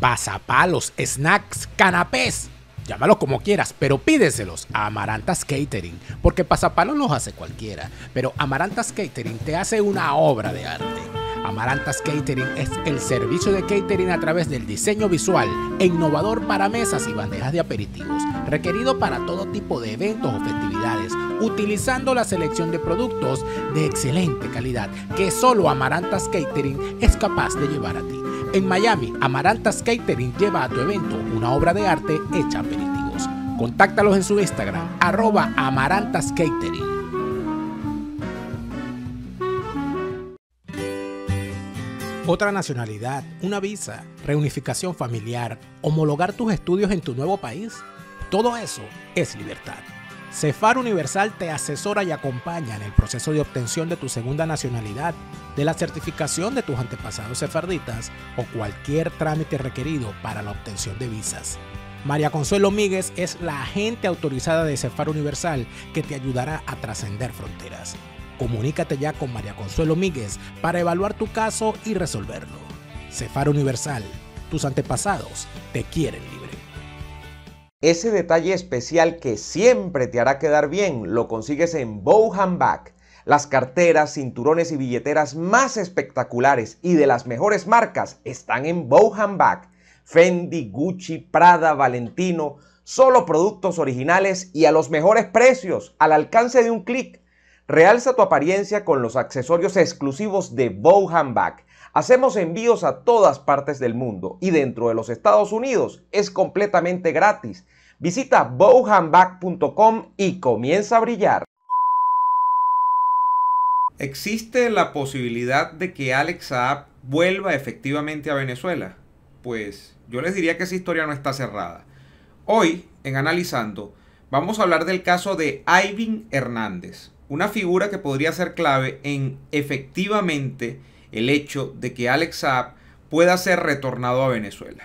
pasapalos, snacks, canapés. Llámalo como quieras, pero pídeselos a Amarantas Catering, porque pasapalos los hace cualquiera, pero Amarantas Catering te hace una obra de arte. Amarantas Catering es el servicio de catering a través del diseño visual e innovador para mesas y bandejas de aperitivos, requerido para todo tipo de eventos o festividades, utilizando la selección de productos de excelente calidad que solo Amarantas Catering es capaz de llevar a ti. En Miami, Amarantas Catering lleva a tu evento una obra de arte hecha aperitivos. Contáctalos en su Instagram, arroba Amarantas Catering. otra nacionalidad, una visa, reunificación familiar, homologar tus estudios en tu nuevo país. Todo eso es libertad. Cefar Universal te asesora y acompaña en el proceso de obtención de tu segunda nacionalidad, de la certificación de tus antepasados sefarditas o cualquier trámite requerido para la obtención de visas. María Consuelo Míguez es la agente autorizada de Cefar Universal que te ayudará a trascender fronteras. Comunícate ya con María Consuelo Míguez para evaluar tu caso y resolverlo. Cefar Universal, tus antepasados te quieren libre. Ese detalle especial que siempre te hará quedar bien lo consigues en Bohan Back. Las carteras, cinturones y billeteras más espectaculares y de las mejores marcas están en Bohan Back. Fendi, Gucci, Prada, Valentino, solo productos originales y a los mejores precios, al alcance de un clic. Realza tu apariencia con los accesorios exclusivos de Bohan Back. Hacemos envíos a todas partes del mundo y dentro de los Estados Unidos es completamente gratis. Visita bowhandback.com y comienza a brillar. ¿Existe la posibilidad de que Alex Saab vuelva efectivamente a Venezuela? Pues yo les diría que esa historia no está cerrada. Hoy, en Analizando, Vamos a hablar del caso de Iván Hernández, una figura que podría ser clave en efectivamente el hecho de que Alex Saab pueda ser retornado a Venezuela.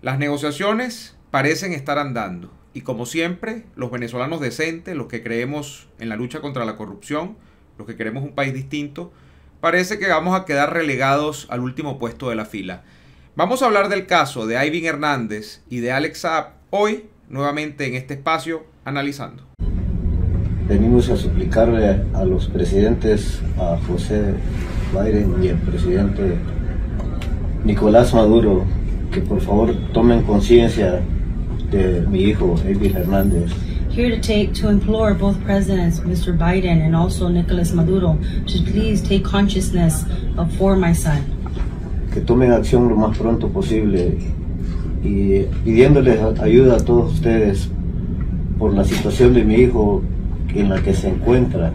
Las negociaciones parecen estar andando y como siempre, los venezolanos decentes, los que creemos en la lucha contra la corrupción, los que queremos un país distinto, parece que vamos a quedar relegados al último puesto de la fila. Vamos a hablar del caso de Iván Hernández y de Alex Saab hoy nuevamente en este espacio analizando. Venimos a suplicarle a los presidentes, a José Biden y el presidente Nicolás Maduro, que por favor tomen conciencia de mi hijo, Elvis Hernández. Here to take to implore both presidents, Mr. Biden and also nicolás Maduro, to please take consciousness for my son. Que tomen acción lo más pronto posible y pidiéndoles ayuda a todos ustedes por la situación de mi hijo en la que se encuentra.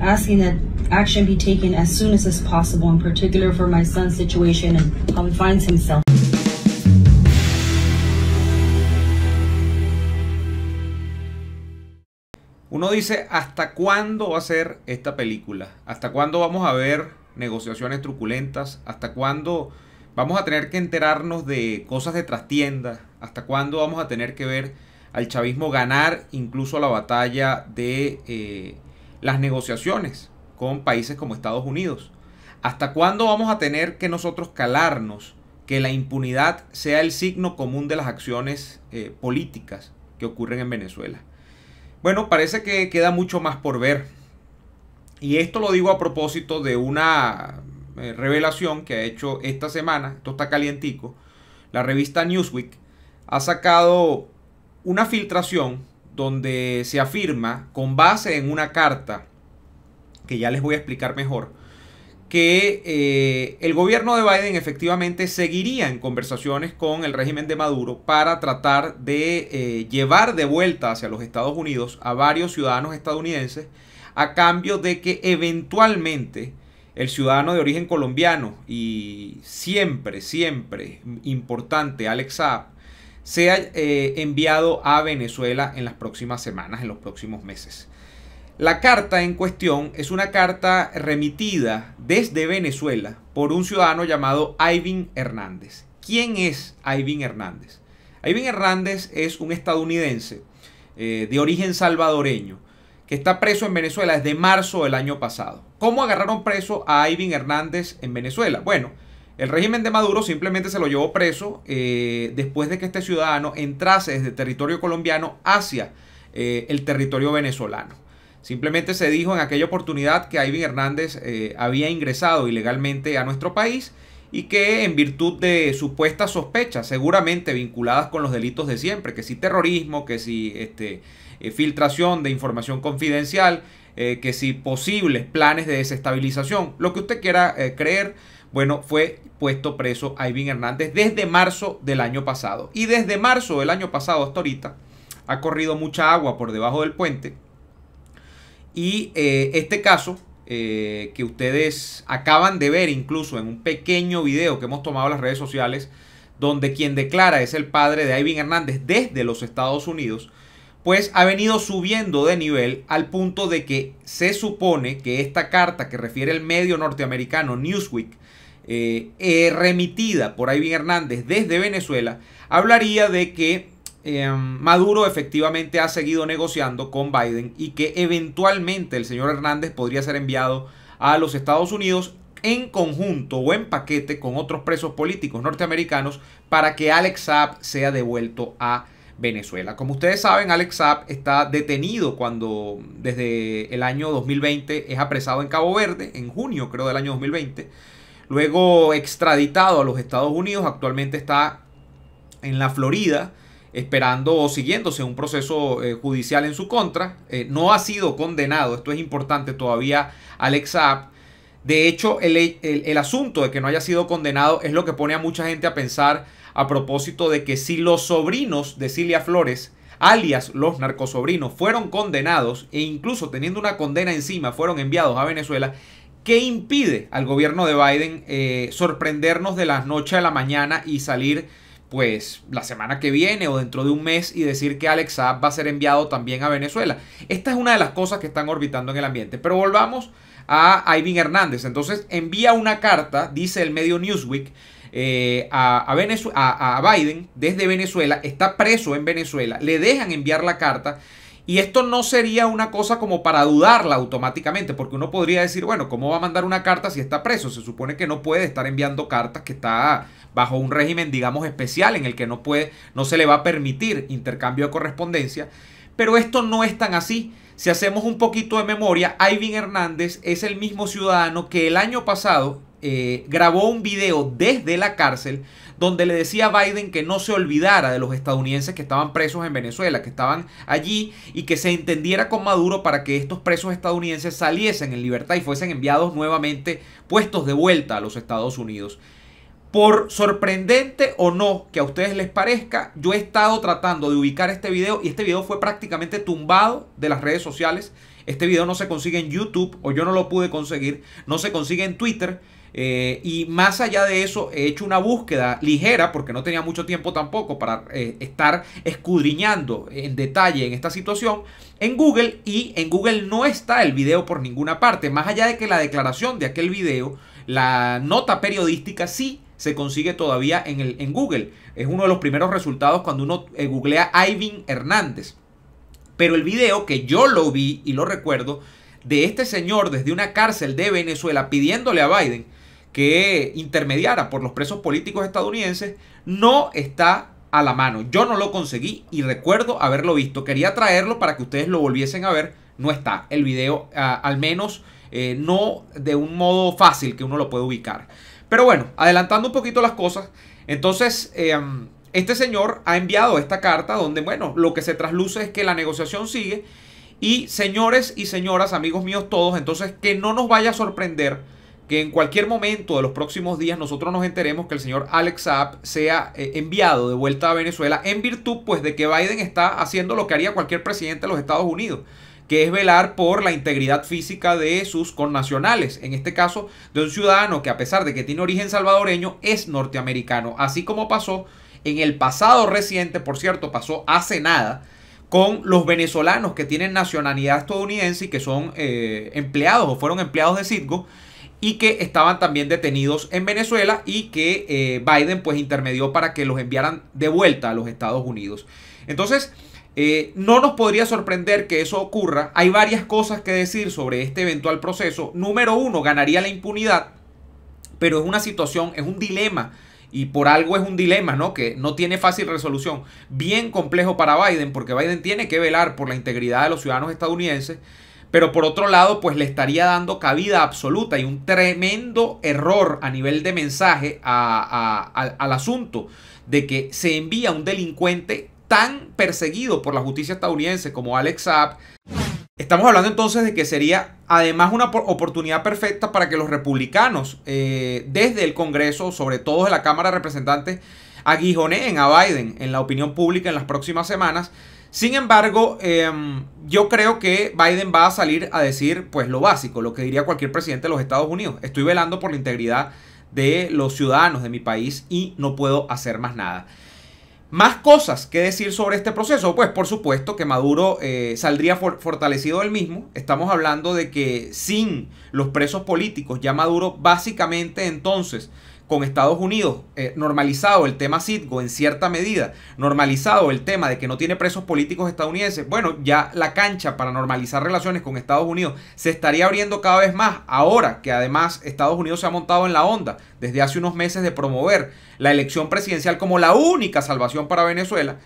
Asking that action be taken as soon as possible, in particular for my son's situation and how he finds himself. Uno dice, ¿hasta cuándo va a ser esta película? ¿Hasta cuándo vamos a ver negociaciones truculentas? ¿Hasta cuándo Vamos a tener que enterarnos de cosas de trastienda. ¿Hasta cuándo vamos a tener que ver al chavismo ganar incluso la batalla de eh, las negociaciones con países como Estados Unidos? ¿Hasta cuándo vamos a tener que nosotros calarnos que la impunidad sea el signo común de las acciones eh, políticas que ocurren en Venezuela? Bueno, parece que queda mucho más por ver. Y esto lo digo a propósito de una eh, revelación que ha hecho esta semana, esto está calientico, la revista Newsweek ha sacado una filtración donde se afirma, con base en una carta, que ya les voy a explicar mejor, que eh, el gobierno de Biden efectivamente seguiría en conversaciones con el régimen de Maduro para tratar de eh, llevar de vuelta hacia los Estados Unidos a varios ciudadanos estadounidenses a cambio de que eventualmente el ciudadano de origen colombiano y siempre, siempre importante, Alex Saab, sea eh, enviado a Venezuela en las próximas semanas, en los próximos meses. La carta en cuestión es una carta remitida desde Venezuela por un ciudadano llamado Ivin Hernández. ¿Quién es Ivin Hernández? Ivin Hernández es un estadounidense eh, de origen salvadoreño que está preso en Venezuela desde marzo del año pasado. ¿Cómo agarraron preso a Iván Hernández en Venezuela? Bueno, el régimen de Maduro simplemente se lo llevó preso eh, después de que este ciudadano entrase desde territorio colombiano hacia eh, el territorio venezolano. Simplemente se dijo en aquella oportunidad que Iván Hernández eh, había ingresado ilegalmente a nuestro país y que en virtud de supuestas sospechas, seguramente vinculadas con los delitos de siempre, que si terrorismo, que si este, eh, filtración de información confidencial, eh, que si posibles planes de desestabilización, lo que usted quiera eh, creer, bueno, fue puesto preso a Hernández desde marzo del año pasado. Y desde marzo del año pasado hasta ahorita ha corrido mucha agua por debajo del puente. Y este caso que ustedes acaban de ver incluso en un pequeño video que hemos tomado en las redes sociales, donde quien declara es el padre de Iván Hernández desde los Estados Unidos, pues ha venido subiendo de nivel al punto de que se supone que esta carta que refiere el medio norteamericano Newsweek, eh, eh, remitida por Aivin Hernández desde Venezuela, hablaría de que em, Maduro efectivamente ha seguido negociando con Biden y que eventualmente el señor Hernández podría ser enviado a los Estados Unidos en conjunto o en paquete con otros presos políticos norteamericanos para que Alex Saab sea devuelto a Venezuela. Como ustedes saben, Alex Saab está detenido cuando desde el año 2020 es apresado en Cabo Verde, en junio creo del año 2020, luego extraditado a los Estados Unidos, actualmente está en la Florida esperando o siguiéndose un proceso eh, judicial en su contra. Eh, no ha sido condenado, esto es importante todavía Alex Saab de hecho, el, asunto de que no haya sido condenado es lo que pone a mucha gente a pensar a propósito de que si los sobrinos de Cilia Flores, alias los narcosobrinos, fueron condenados e incluso teniendo una condena encima fueron enviados a Venezuela, ¿qué impide al gobierno de Biden eh, sorprendernos de la noche a la mañana y salir pues la semana que viene o dentro de un mes y decir que Alex Saab va a ser enviado también a Venezuela. Esta es una de las cosas que están orbitando en el ambiente. Pero volvamos a Irving Hernández. Entonces envía una carta, dice el medio Newsweek, eh, a, a, Biden desde Venezuela, está preso en Venezuela, le dejan enviar la carta. Y esto no sería una cosa como para dudarla automáticamente, porque uno podría decir, bueno, ¿cómo va a mandar una carta si está preso? Se supone que no puede estar enviando cartas, que está bajo un régimen, digamos, especial en el que no, puede, no se le va a permitir intercambio de correspondencia. Pero esto no es tan así. Si hacemos un poquito de memoria, Ivan Hernández es el mismo ciudadano que el año pasado eh, grabó un video desde la cárcel donde le decía a Biden que no se olvidara de los estadounidenses que estaban presos en Venezuela, que estaban allí y que se entendiera con Maduro para que estos presos estadounidenses saliesen en libertad y fuesen enviados nuevamente puestos de vuelta a los Estados Unidos. Por sorprendente o no que a ustedes les parezca, yo he estado tratando de ubicar este video y este video fue prácticamente tumbado de las redes sociales. Este video no se consigue en YouTube o yo no lo pude conseguir, no se consigue en Twitter. Eh, y más allá de eso, he hecho una búsqueda ligera, porque no tenía mucho tiempo tampoco para eh, estar escudriñando en detalle en esta situación, en Google y en Google no está el video por ninguna parte. Más allá de que la declaración de aquel video, la nota periodística sí se consigue todavía en, el, en Google. Es uno de los primeros resultados cuando uno eh, googlea Ivin Hernández. Pero el video que yo lo vi y lo recuerdo de este señor desde una cárcel de Venezuela pidiéndole a Biden que intermediara por los presos políticos estadounidenses no está a la mano. Yo no lo conseguí y recuerdo haberlo visto. Quería traerlo para que ustedes lo volviesen a ver. No está el video, ah, al menos eh, no de un modo fácil que uno lo pueda ubicar. Pero bueno, adelantando un poquito las cosas, entonces em, este señor ha enviado esta carta donde, bueno, lo que se trasluce es que la negociación sigue. Y señores y señoras, amigos míos todos, entonces que no nos vaya a sorprender que en cualquier momento de los próximos días nosotros nos enteremos que el señor Alex Saab sea eh, enviado de vuelta a Venezuela en virtud pues de que Biden está haciendo lo que haría cualquier presidente de los Estados Unidos que es velar por la integridad física de sus connacionales, en este caso de un ciudadano que a pesar de que tiene origen salvadoreño es norteamericano, así como pasó en el pasado reciente, por cierto, pasó hace nada, con los venezolanos que tienen nacionalidad estadounidense y que son eh, empleados o fueron empleados de Citgo y que estaban también detenidos en Venezuela y que eh, Biden pues intermedió para que los enviaran de vuelta a los Estados Unidos. Entonces, eh, no nos podría sorprender que eso ocurra. Hay varias cosas que decir sobre este eventual proceso. Número uno, ganaría la impunidad, pero es una situación, es un dilema. Y por algo es un dilema, ¿no? Que no tiene fácil resolución. Bien complejo para Biden, porque Biden tiene que velar por la integridad de los ciudadanos estadounidenses. Pero por otro lado, pues le estaría dando cabida absoluta y un tremendo error a nivel de mensaje al asunto de que se envía un delincuente tan perseguido por la justicia estadounidense como Alex Saab. Estamos hablando entonces de que sería además una oportunidad perfecta para que los republicanos eh, desde el Congreso, sobre todo de la Cámara de Representantes, aguijoneen a Biden en la opinión pública en las próximas semanas. Sin embargo, em, yo creo que Biden va a salir a decir pues lo básico, lo que diría cualquier presidente de los Estados Unidos. Estoy velando por la integridad de los ciudadanos de mi país y no puedo hacer más nada. Más cosas que decir sobre este proceso, pues por supuesto que Maduro eh, saldría fortalecido del mismo. Estamos hablando de que sin los presos políticos, ya Maduro básicamente entonces con Estados Unidos, eh, normalizado el tema Citgo en cierta medida, normalizado el tema de que no tiene presos políticos estadounidenses, bueno, ya la cancha para normalizar relaciones con Estados Unidos se estaría abriendo cada vez más ahora que además Estados Unidos se ha montado en la onda desde hace unos meses de promover la elección presidencial como la única salvación para Venezuela.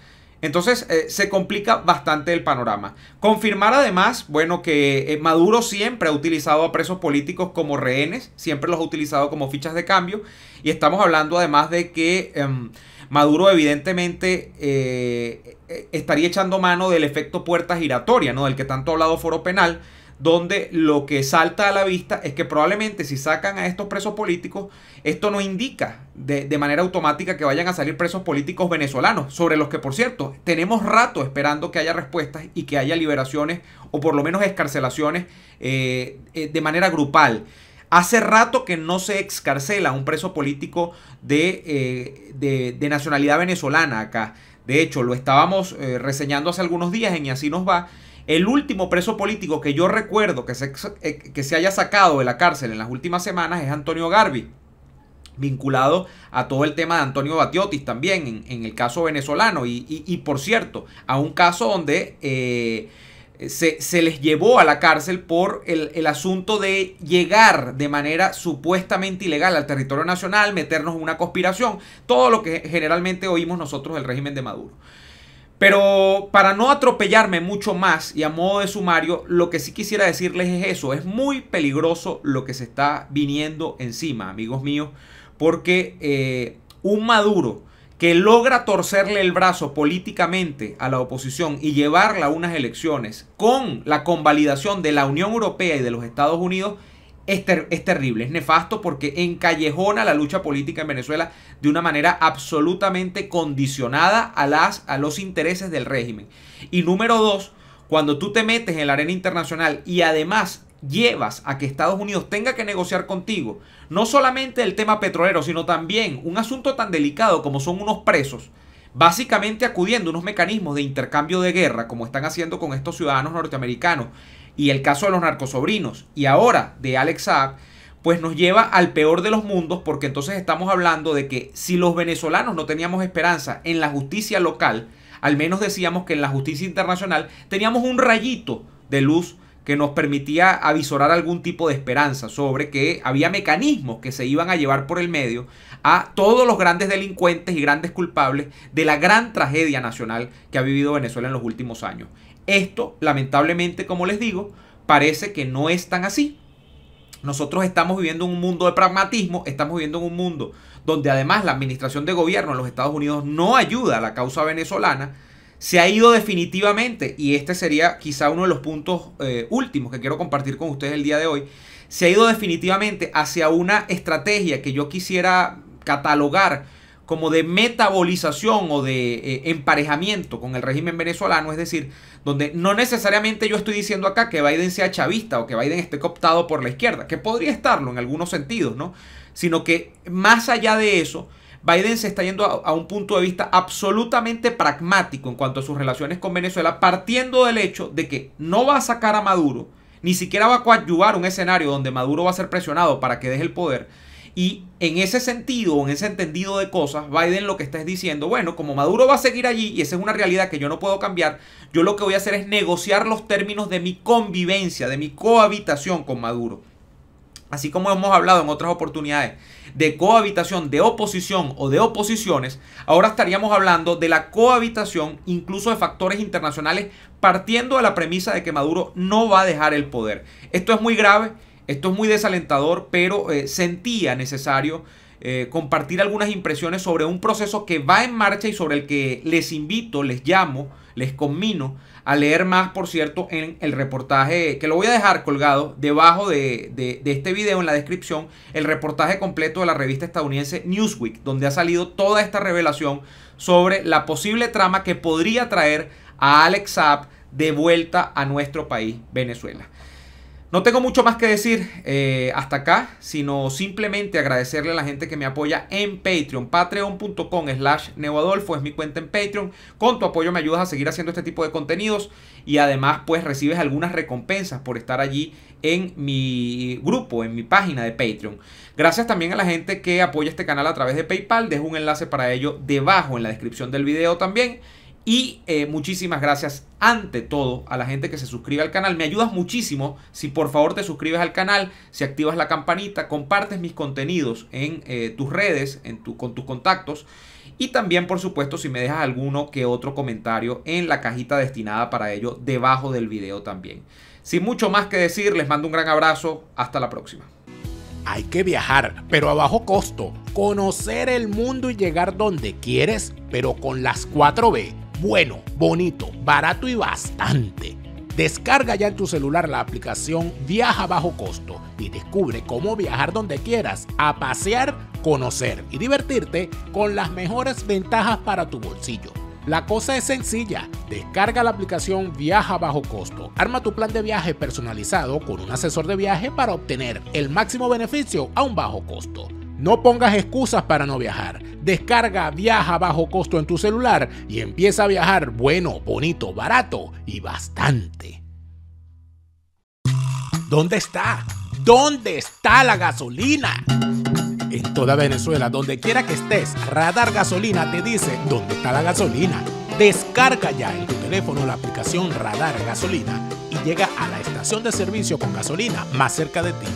Entonces eh, se complica bastante el panorama. Confirmar además, bueno, que eh, Maduro siempre ha utilizado a presos políticos como rehenes, siempre los ha utilizado como fichas de cambio. Y estamos hablando además de que em, Maduro evidentemente eh, estaría echando mano del efecto puerta giratoria, ¿no? Del que tanto ha hablado Foro Penal donde lo que salta a la vista es que probablemente si sacan a estos presos políticos, esto no indica de, manera automática que vayan a salir presos políticos venezolanos, sobre los que, por cierto, tenemos rato esperando que haya respuestas y que haya liberaciones o por lo menos escarcelaciones eh, eh, de manera grupal. Hace rato que no se excarcela un preso político de, eh, de nacionalidad venezolana acá. De hecho, lo estábamos reseñando hace algunos días en Y así nos va el último preso político que yo recuerdo que se, eh, que se haya sacado de la cárcel en las últimas semanas es Antonio Garbi, vinculado a todo el tema de Antonio Batiotis también, en, el caso venezolano, y, por cierto, a un caso donde eh, se, se, les llevó a la cárcel por el, el, asunto de llegar de manera supuestamente ilegal al territorio nacional, meternos en una conspiración, todo lo que generalmente oímos nosotros del régimen de Maduro. Pero para no atropellarme mucho más y a modo de sumario, lo que sí quisiera decirles es eso. Es muy peligroso lo que se está viniendo encima, amigos míos, porque eh, un Maduro que logra torcerle el brazo políticamente a la oposición y llevarla a unas elecciones con la convalidación de la Unión Europea y de los Estados Unidos, es, terrible, es nefasto porque encallejona la lucha política en Venezuela de una manera absolutamente condicionada a, las, a los intereses del régimen. Y número dos, cuando tú te metes en la arena internacional y además llevas a que Estados Unidos tenga que negociar contigo, no solamente el tema petrolero, sino también un asunto tan delicado como son unos presos, básicamente acudiendo a unos mecanismos de intercambio de guerra, como están haciendo con estos ciudadanos norteamericanos, y el caso de los narcosobrinos y ahora de Alex Saab, pues nos lleva al peor de los mundos porque entonces estamos hablando de que si los venezolanos no teníamos esperanza en la justicia local, al menos decíamos que en la justicia internacional teníamos un rayito de luz que nos permitía avisorar algún tipo de esperanza sobre que había mecanismos que se iban a llevar por el medio a todos los grandes delincuentes y grandes culpables de la gran tragedia nacional que ha vivido Venezuela en los últimos años. Esto, lamentablemente, como les digo, parece que no es tan así. Nosotros estamos viviendo en un mundo de pragmatismo, estamos viviendo en un mundo donde además la administración de gobierno en los Estados Unidos no ayuda a la causa venezolana, se ha ido definitivamente, y este sería quizá uno de los puntos eh, últimos que quiero compartir con ustedes el día de hoy, se ha ido definitivamente hacia una estrategia que yo quisiera catalogar como de metabolización o de eh, emparejamiento con el régimen venezolano, es decir, donde no necesariamente yo estoy diciendo acá que Biden sea chavista o que Biden esté cooptado por la izquierda, que podría estarlo en algunos sentidos, ¿no? Sino que más allá de eso, Biden se está yendo a un punto de vista absolutamente pragmático en cuanto a sus relaciones con Venezuela, partiendo del hecho de que no va a sacar a Maduro, ni siquiera va a coadyuvar un escenario donde Maduro va a ser presionado para que deje el poder, y en ese sentido, en ese entendido de cosas, Biden lo que está es diciendo, bueno, como Maduro va a seguir allí y esa es una realidad que yo no puedo cambiar, yo lo que voy a hacer es negociar los términos de mi convivencia, de mi cohabitación con Maduro. Así como hemos hablado en otras oportunidades de cohabitación de oposición o de oposiciones, ahora estaríamos hablando de la cohabitación incluso de factores internacionales partiendo de la premisa de que Maduro no va a dejar el poder. Esto es muy grave esto es muy desalentador, pero eh, sentía necesario eh, compartir algunas impresiones sobre un proceso que va en marcha y sobre el que les invito, les llamo, les conmino a leer más, por cierto, en el reportaje que lo voy a dejar colgado debajo de, este video en la descripción, el reportaje completo de la revista estadounidense Newsweek, donde ha salido toda esta revelación sobre la posible trama que podría traer a Alex Saab de vuelta a nuestro país, Venezuela. No tengo mucho más que decir eh, hasta acá, sino simplemente agradecerle a la gente que me apoya en Patreon. Patreon.com slash neoadolfo es mi cuenta en Patreon. Con tu apoyo me ayudas a seguir haciendo este tipo de contenidos y además pues recibes algunas recompensas por estar allí en mi grupo, en mi página de Patreon. Gracias también a la gente que apoya este canal a través de PayPal. Dejo un enlace para ello debajo en la descripción del video también. Y eh, muchísimas gracias ante todo a la gente que se suscribe al canal. Me ayudas muchísimo si por favor te suscribes al canal, si activas la campanita, compartes mis contenidos en eh, tus redes, en tu, con tus contactos. Y también, por supuesto, si me dejas alguno que otro comentario en la cajita destinada para ello debajo del video también. Sin mucho más que decir, les mando un gran abrazo. Hasta la próxima. Hay que viajar, pero a bajo costo. Conocer el mundo y llegar donde quieres, pero con las 4B bueno, bonito, barato y bastante. Descarga ya en tu celular la aplicación Viaja Bajo Costo y descubre cómo viajar donde quieras, a pasear, conocer y divertirte con las mejores ventajas para tu bolsillo. La cosa es sencilla, descarga la aplicación Viaja Bajo Costo, arma tu plan de viaje personalizado con un asesor de viaje para obtener el máximo beneficio a un bajo costo. No pongas excusas para no viajar. Descarga Viaja bajo costo en tu celular y empieza a viajar bueno, bonito, barato y bastante. ¿Dónde está? ¿Dónde está la gasolina? En toda Venezuela, donde quiera que estés, Radar Gasolina te dice dónde está la gasolina. Descarga ya en tu teléfono la aplicación Radar Gasolina y llega a la estación de servicio con gasolina más cerca de ti.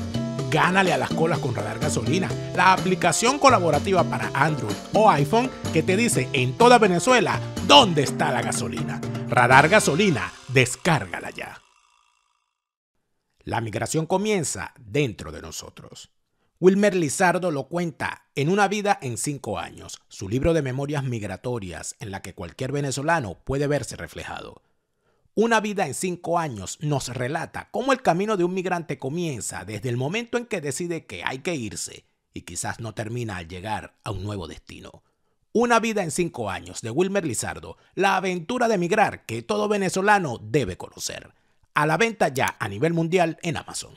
Gánale a las colas con Radar Gasolina, la aplicación colaborativa para Android o iPhone que te dice en toda Venezuela dónde está la gasolina. Radar Gasolina, descárgala ya. La migración comienza dentro de nosotros. Wilmer Lizardo lo cuenta en Una vida en cinco años, su libro de memorias migratorias en la que cualquier venezolano puede verse reflejado. Una vida en cinco años nos relata cómo el camino de un migrante comienza desde el momento en que decide que hay que irse y quizás no termina al llegar a un nuevo destino. Una vida en cinco años de Wilmer Lizardo, la aventura de emigrar que todo venezolano debe conocer. A la venta ya a nivel mundial en Amazon.